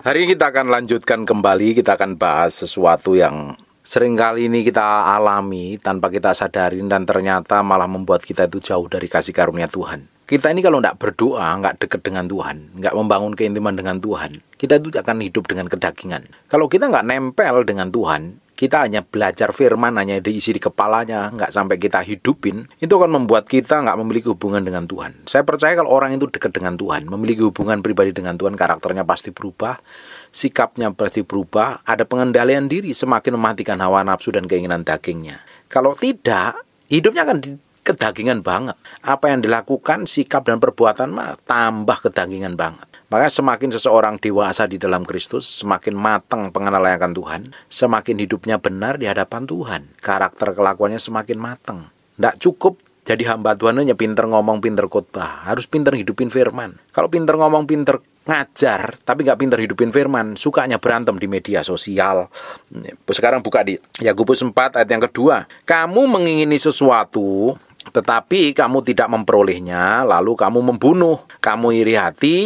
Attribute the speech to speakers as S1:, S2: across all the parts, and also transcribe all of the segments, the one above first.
S1: Hari ini kita akan lanjutkan kembali, kita akan bahas sesuatu yang sering kali ini kita alami tanpa kita sadarin dan ternyata malah membuat kita itu jauh dari kasih karunia Tuhan. Kita ini kalau nggak berdoa, nggak dekat dengan Tuhan, nggak membangun keintiman dengan Tuhan, kita itu akan hidup dengan kedagingan. Kalau kita nggak nempel dengan Tuhan, kita hanya belajar firman hanya diisi di kepalanya nggak sampai kita hidupin itu akan membuat kita nggak memiliki hubungan dengan Tuhan saya percaya kalau orang itu dekat dengan Tuhan memiliki hubungan pribadi dengan Tuhan karakternya pasti berubah sikapnya pasti berubah ada pengendalian diri semakin mematikan hawa nafsu dan keinginan dagingnya kalau tidak hidupnya akan kedagingan banget apa yang dilakukan sikap dan perbuatan mah tambah kedagingan banget maka semakin seseorang dewasa di dalam Kristus, semakin matang pengenalan akan Tuhan, semakin hidupnya benar di hadapan Tuhan. Karakter kelakuannya semakin matang. Tidak cukup jadi hamba Tuhan hanya pinter ngomong, pinter khotbah. Harus pinter hidupin firman. Kalau pinter ngomong, pinter ngajar tapi nggak pinter hidupin firman sukanya berantem di media sosial sekarang buka di Yakobus 4 ayat yang kedua kamu mengingini sesuatu tetapi kamu tidak memperolehnya lalu kamu membunuh kamu iri hati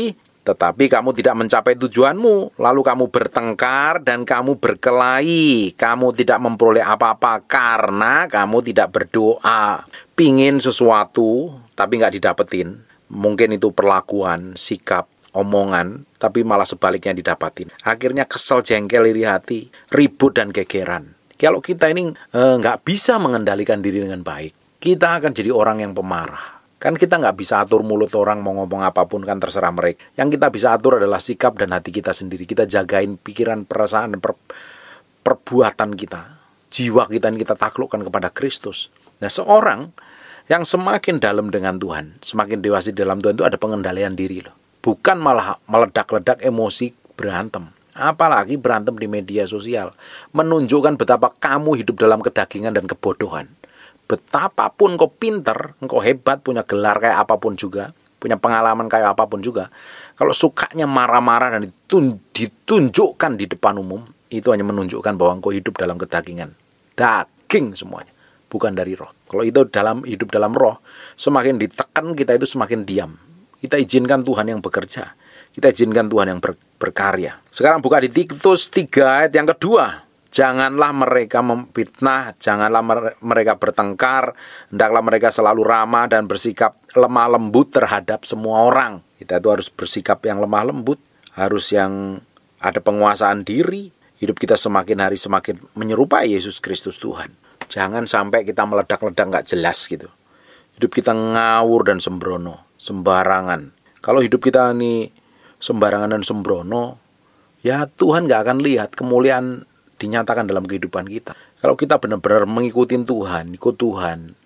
S1: tetapi kamu tidak mencapai tujuanmu, lalu kamu bertengkar dan kamu berkelahi. Kamu tidak memperoleh apa-apa karena kamu tidak berdoa. Pingin sesuatu, tapi nggak didapetin. Mungkin itu perlakuan, sikap, omongan, tapi malah sebaliknya didapatin. Akhirnya kesel, jengkel, iri hati, ribut dan gegeran. Kalau kita ini eh, bisa mengendalikan diri dengan baik, kita akan jadi orang yang pemarah Kan kita nggak bisa atur mulut orang mau ngomong apapun kan terserah mereka. Yang kita bisa atur adalah sikap dan hati kita sendiri. Kita jagain pikiran, perasaan, per, perbuatan kita. Jiwa kita yang kita taklukkan kepada Kristus. Nah seorang yang semakin dalam dengan Tuhan, semakin dewasa di dalam Tuhan itu ada pengendalian diri loh. Bukan malah meledak-ledak emosi berantem apalagi berantem di media sosial, menunjukkan betapa kamu hidup dalam kedagingan dan kebodohan betapapun kau pinter, kau hebat, punya gelar kayak apapun juga, punya pengalaman kayak apapun juga, kalau sukanya marah-marah dan ditunjukkan di depan umum, itu hanya menunjukkan bahwa kau hidup dalam kedagingan. Daging semuanya, bukan dari roh. Kalau itu dalam hidup dalam roh, semakin ditekan kita itu semakin diam. Kita izinkan Tuhan yang bekerja. Kita izinkan Tuhan yang ber, berkarya. Sekarang buka di Titus 3 ayat yang kedua janganlah mereka memfitnah, janganlah mereka bertengkar, hendaklah mereka selalu ramah dan bersikap lemah lembut terhadap semua orang. Kita itu harus bersikap yang lemah lembut, harus yang ada penguasaan diri. Hidup kita semakin hari semakin menyerupai Yesus Kristus Tuhan. Jangan sampai kita meledak-ledak nggak jelas gitu. Hidup kita ngawur dan sembrono, sembarangan. Kalau hidup kita ini sembarangan dan sembrono, ya Tuhan nggak akan lihat kemuliaan dinyatakan dalam kehidupan kita. Kalau kita benar-benar mengikuti Tuhan, ikut Tuhan,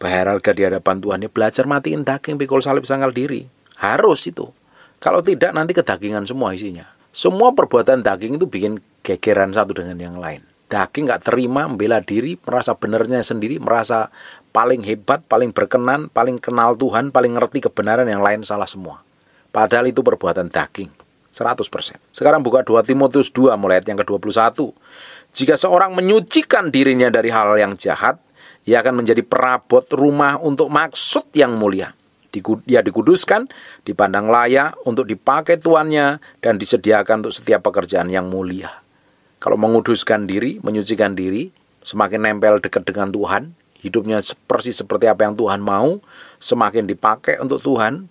S1: berharga di hadapan Tuhan, ya belajar matiin daging, pikul salib, sangkal diri. Harus itu. Kalau tidak nanti kedagingan semua isinya. Semua perbuatan daging itu bikin gegeran satu dengan yang lain. Daging gak terima, membela diri, merasa benernya sendiri, merasa paling hebat, paling berkenan, paling kenal Tuhan, paling ngerti kebenaran yang lain salah semua. Padahal itu perbuatan daging. 100%. Sekarang buka 2 Timotius 2 mulai ayat yang ke-21. Jika seorang menyucikan dirinya dari hal yang jahat, ia akan menjadi perabot rumah untuk maksud yang mulia. Ia dikuduskan, dipandang layak untuk dipakai tuannya, dan disediakan untuk setiap pekerjaan yang mulia. Kalau menguduskan diri, menyucikan diri, semakin nempel dekat dengan Tuhan, hidupnya persis seperti apa yang Tuhan mau, semakin dipakai untuk Tuhan,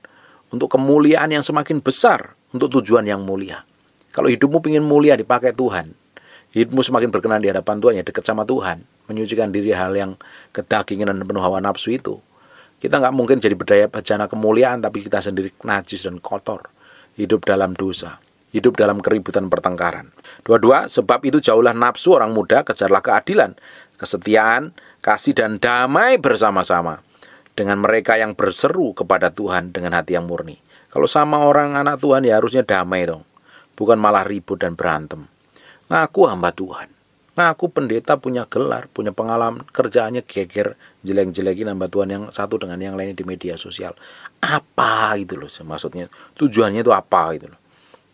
S1: untuk kemuliaan yang semakin besar, untuk tujuan yang mulia. Kalau hidupmu ingin mulia dipakai Tuhan, hidupmu semakin berkenan di hadapan Tuhan, ya dekat sama Tuhan, menyucikan diri hal yang kedagingan dan penuh hawa nafsu itu. Kita nggak mungkin jadi berdaya bencana kemuliaan, tapi kita sendiri najis dan kotor, hidup dalam dosa hidup dalam keributan pertengkaran. Dua-dua, sebab itu jauhlah nafsu orang muda, kejarlah keadilan, kesetiaan, kasih dan damai bersama-sama dengan mereka yang berseru kepada Tuhan dengan hati yang murni. Kalau sama orang anak Tuhan ya harusnya damai dong. Bukan malah ribut dan berantem. Ngaku hamba Tuhan. Ngaku pendeta punya gelar, punya pengalaman, kerjaannya geger, jelek-jelekin hamba Tuhan yang satu dengan yang lainnya di media sosial. Apa gitu loh maksudnya. Tujuannya itu apa gitu loh.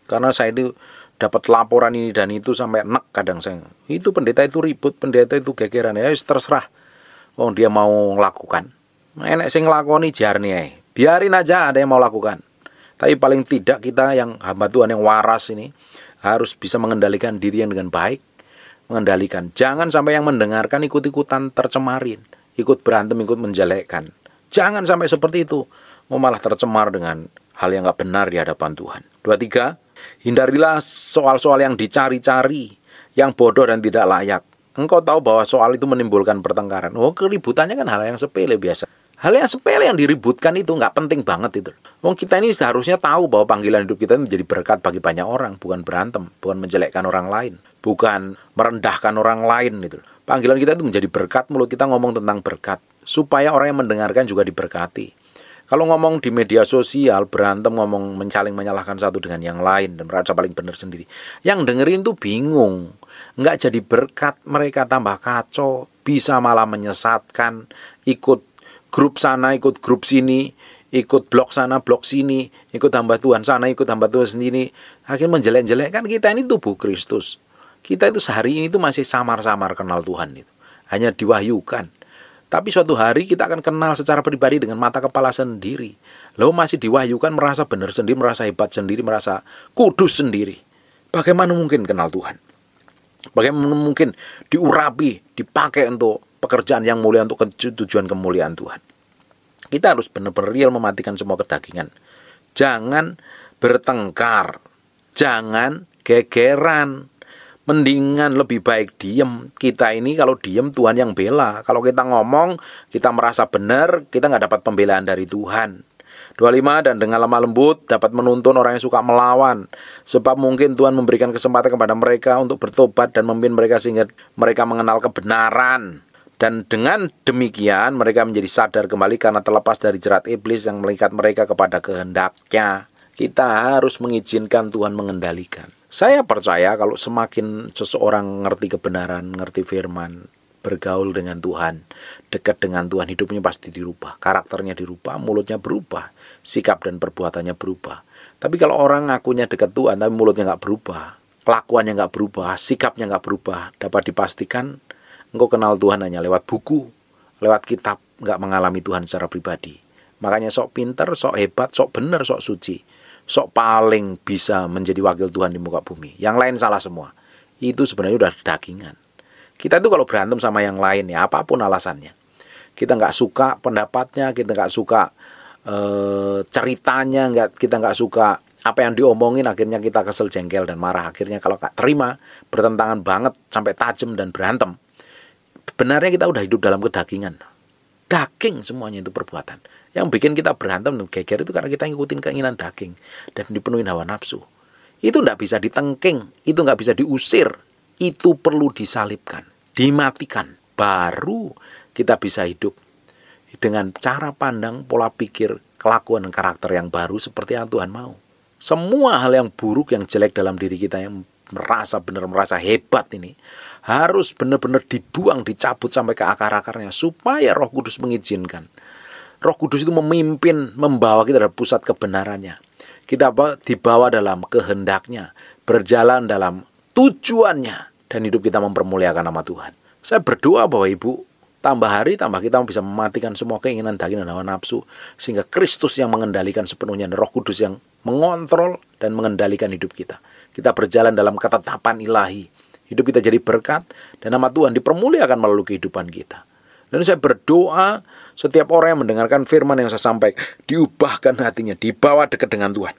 S1: Karena saya itu dapat laporan ini dan itu sampai enak kadang saya itu pendeta itu ribut pendeta itu gegeran ya terserah oh dia mau lakukan enak sih ngelakoni jarni biarin aja ada yang mau lakukan tapi paling tidak kita yang hamba Tuhan yang waras ini harus bisa mengendalikan diri yang dengan baik, mengendalikan. Jangan sampai yang mendengarkan ikut-ikutan tercemarin, ikut berantem, ikut menjelekkan. Jangan sampai seperti itu. Mau malah tercemar dengan hal yang nggak benar di hadapan Tuhan. Dua tiga, hindarilah soal-soal yang dicari-cari, yang bodoh dan tidak layak engkau tahu bahwa soal itu menimbulkan pertengkaran. Oh, keributannya kan hal yang sepele biasa. Hal yang sepele yang diributkan itu nggak penting banget itu. Wong kita ini seharusnya tahu bahwa panggilan hidup kita menjadi berkat bagi banyak orang, bukan berantem, bukan menjelekkan orang lain, bukan merendahkan orang lain itu. Panggilan kita itu menjadi berkat mulut kita ngomong tentang berkat supaya orang yang mendengarkan juga diberkati. Kalau ngomong di media sosial, berantem ngomong mencaling menyalahkan satu dengan yang lain dan merasa paling benar sendiri. Yang dengerin tuh bingung, nggak jadi berkat, mereka tambah kacau, bisa malah menyesatkan, ikut grup sana ikut grup sini ikut blok sana blok sini ikut hamba Tuhan sana ikut hamba Tuhan sendiri akhirnya menjelek kan kita ini tubuh Kristus kita itu sehari ini itu masih samar-samar kenal Tuhan itu hanya diwahyukan tapi suatu hari kita akan kenal secara pribadi dengan mata kepala sendiri. Lo masih diwahyukan merasa benar sendiri, merasa hebat sendiri, merasa kudus sendiri. Bagaimana mungkin kenal Tuhan? Bagaimana mungkin diurapi, dipakai untuk pekerjaan yang mulia untuk tujuan kemuliaan Tuhan. Kita harus benar-benar real mematikan semua kedagingan. Jangan bertengkar, jangan gegeran. Mendingan lebih baik diem. Kita ini kalau diem Tuhan yang bela. Kalau kita ngomong, kita merasa benar, kita nggak dapat pembelaan dari Tuhan. 25 dan dengan lemah lembut dapat menuntun orang yang suka melawan sebab mungkin Tuhan memberikan kesempatan kepada mereka untuk bertobat dan memimpin mereka sehingga mereka mengenal kebenaran dan dengan demikian mereka menjadi sadar kembali karena terlepas dari jerat iblis yang melekat mereka kepada kehendaknya. Kita harus mengizinkan Tuhan mengendalikan. Saya percaya kalau semakin seseorang ngerti kebenaran, ngerti firman, bergaul dengan Tuhan, dekat dengan Tuhan, hidupnya pasti dirubah, karakternya dirubah, mulutnya berubah, sikap dan perbuatannya berubah. Tapi kalau orang ngakunya dekat Tuhan tapi mulutnya nggak berubah, kelakuannya nggak berubah, sikapnya nggak berubah, dapat dipastikan Engkau kenal Tuhan hanya lewat buku, lewat kitab, nggak mengalami Tuhan secara pribadi. Makanya sok pinter, sok hebat, sok bener, sok suci. Sok paling bisa menjadi wakil Tuhan di muka bumi. Yang lain salah semua. Itu sebenarnya udah dagingan. Kita itu kalau berantem sama yang lain ya, apapun alasannya. Kita nggak suka pendapatnya, kita nggak suka e, ceritanya, nggak kita nggak suka apa yang diomongin akhirnya kita kesel jengkel dan marah akhirnya kalau nggak terima bertentangan banget sampai tajam dan berantem sebenarnya kita udah hidup dalam kedagingan daging semuanya itu perbuatan yang bikin kita berantem dan geger itu karena kita ngikutin keinginan daging dan dipenuhi hawa nafsu itu nggak bisa ditengking itu nggak bisa diusir itu perlu disalibkan dimatikan baru kita bisa hidup dengan cara pandang pola pikir kelakuan dan karakter yang baru seperti yang Tuhan mau semua hal yang buruk yang jelek dalam diri kita yang merasa benar merasa hebat ini harus benar-benar dibuang, dicabut sampai ke akar-akarnya supaya Roh Kudus mengizinkan. Roh Kudus itu memimpin, membawa kita dari pusat kebenarannya. Kita dibawa dalam kehendaknya, berjalan dalam tujuannya, dan hidup kita mempermuliakan nama Tuhan. Saya berdoa bahwa Ibu tambah hari tambah kita bisa mematikan semua keinginan daging dan hawa nafsu sehingga Kristus yang mengendalikan sepenuhnya dan Roh Kudus yang mengontrol dan mengendalikan hidup kita kita berjalan dalam ketetapan ilahi. Hidup kita jadi berkat dan nama Tuhan dipermuliakan melalui kehidupan kita. Dan saya berdoa setiap orang yang mendengarkan firman yang saya sampaikan, diubahkan hatinya, dibawa dekat dengan Tuhan.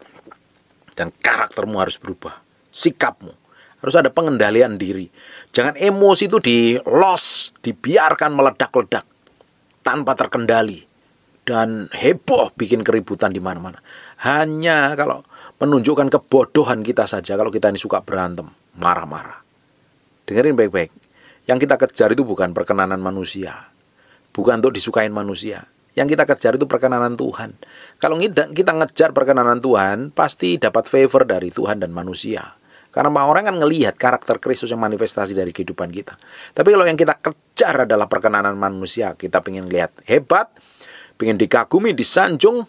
S1: Dan karaktermu harus berubah, sikapmu. Harus ada pengendalian diri. Jangan emosi itu di los, dibiarkan meledak-ledak tanpa terkendali dan heboh bikin keributan di mana-mana. Hanya kalau menunjukkan kebodohan kita saja kalau kita ini suka berantem, marah-marah. Dengerin baik-baik. Yang kita kejar itu bukan perkenanan manusia. Bukan untuk disukain manusia. Yang kita kejar itu perkenanan Tuhan. Kalau kita ngejar perkenanan Tuhan, pasti dapat favor dari Tuhan dan manusia. Karena orang kan ngelihat karakter Kristus yang manifestasi dari kehidupan kita. Tapi kalau yang kita kejar adalah perkenanan manusia, kita pengen lihat hebat, pengen dikagumi, disanjung,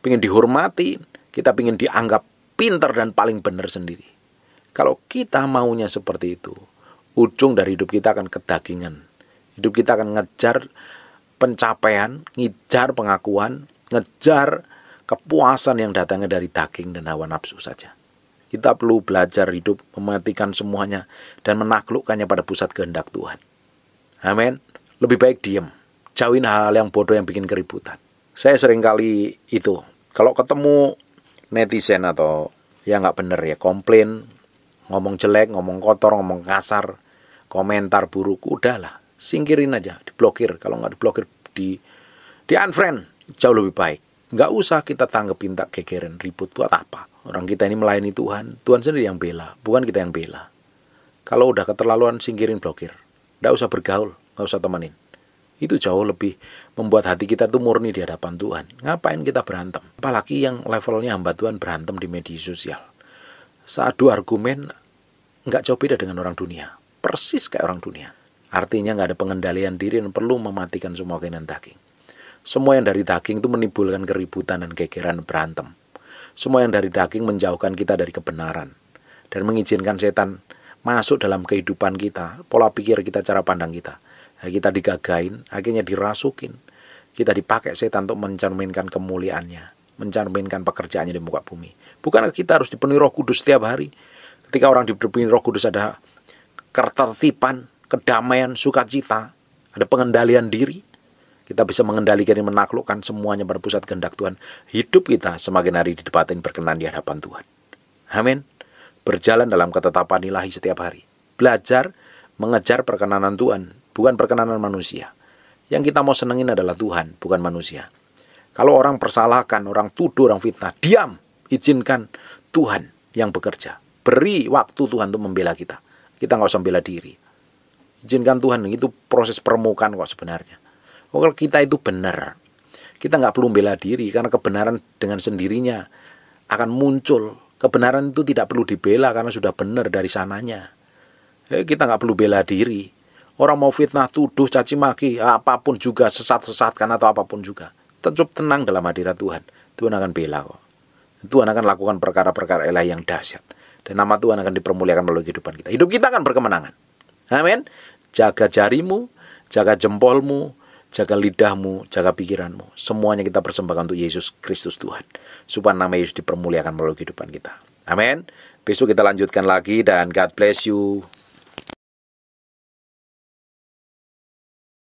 S1: pengen dihormati, kita ingin dianggap pinter dan paling benar sendiri. Kalau kita maunya seperti itu, ujung dari hidup kita akan kedagingan. Hidup kita akan ngejar pencapaian, ngejar pengakuan, ngejar kepuasan yang datangnya dari daging dan hawa nafsu saja. Kita perlu belajar hidup mematikan semuanya dan menaklukkannya pada pusat kehendak Tuhan. Amin. Lebih baik diem Jauhin hal-hal yang bodoh yang bikin keributan. Saya sering kali itu. Kalau ketemu netizen atau ya nggak bener ya komplain ngomong jelek ngomong kotor ngomong kasar komentar buruk udahlah singkirin aja diblokir kalau nggak diblokir di di unfriend jauh lebih baik nggak usah kita tanggepin tak kekeren ribut buat apa orang kita ini melayani Tuhan Tuhan sendiri yang bela bukan kita yang bela kalau udah keterlaluan singkirin blokir nggak usah bergaul nggak usah temenin itu jauh lebih membuat hati kita tuh murni di hadapan Tuhan. Ngapain kita berantem? Apalagi yang levelnya hamba Tuhan berantem di media sosial. Saat dua argumen nggak jauh beda dengan orang dunia. Persis kayak orang dunia. Artinya nggak ada pengendalian diri dan perlu mematikan semua keinginan daging. Semua yang dari daging itu menimbulkan keributan dan kekeran berantem. Semua yang dari daging menjauhkan kita dari kebenaran dan mengizinkan setan masuk dalam kehidupan kita, pola pikir kita, cara pandang kita Nah, kita digagain, akhirnya dirasukin. Kita dipakai setan untuk mencerminkan kemuliaannya, mencerminkan pekerjaannya di muka bumi. bukan kita harus dipenuhi roh kudus setiap hari? Ketika orang dipenuhi roh kudus ada ketertiban, kedamaian, sukacita, ada pengendalian diri. Kita bisa mengendalikan dan menaklukkan semuanya pada pusat kehendak Tuhan. Hidup kita semakin hari didebatin berkenan di hadapan Tuhan. Amin. Berjalan dalam ketetapan ilahi setiap hari. Belajar mengejar perkenanan Tuhan bukan perkenanan manusia. Yang kita mau senengin adalah Tuhan, bukan manusia. Kalau orang persalahkan, orang tuduh, orang fitnah, diam, izinkan Tuhan yang bekerja. Beri waktu Tuhan untuk membela kita. Kita nggak usah membela diri. Izinkan Tuhan, itu proses permukaan kok sebenarnya. Oh, kalau kita itu benar, kita nggak perlu membela diri karena kebenaran dengan sendirinya akan muncul. Kebenaran itu tidak perlu dibela karena sudah benar dari sananya. Eh, kita nggak perlu bela diri, orang mau fitnah tuduh caci maki apapun juga sesat-sesatkan atau apapun juga tetap tenang dalam hadirat Tuhan Tuhan akan bela kok Tuhan akan lakukan perkara-perkara ilahi yang dahsyat dan nama Tuhan akan dipermuliakan melalui kehidupan kita hidup kita akan berkemenangan amin jaga jarimu jaga jempolmu jaga lidahmu, jaga pikiranmu. Semuanya kita persembahkan untuk Yesus Kristus Tuhan. Supaya nama Yesus dipermuliakan melalui kehidupan kita. Amin. Besok kita lanjutkan lagi dan God bless you.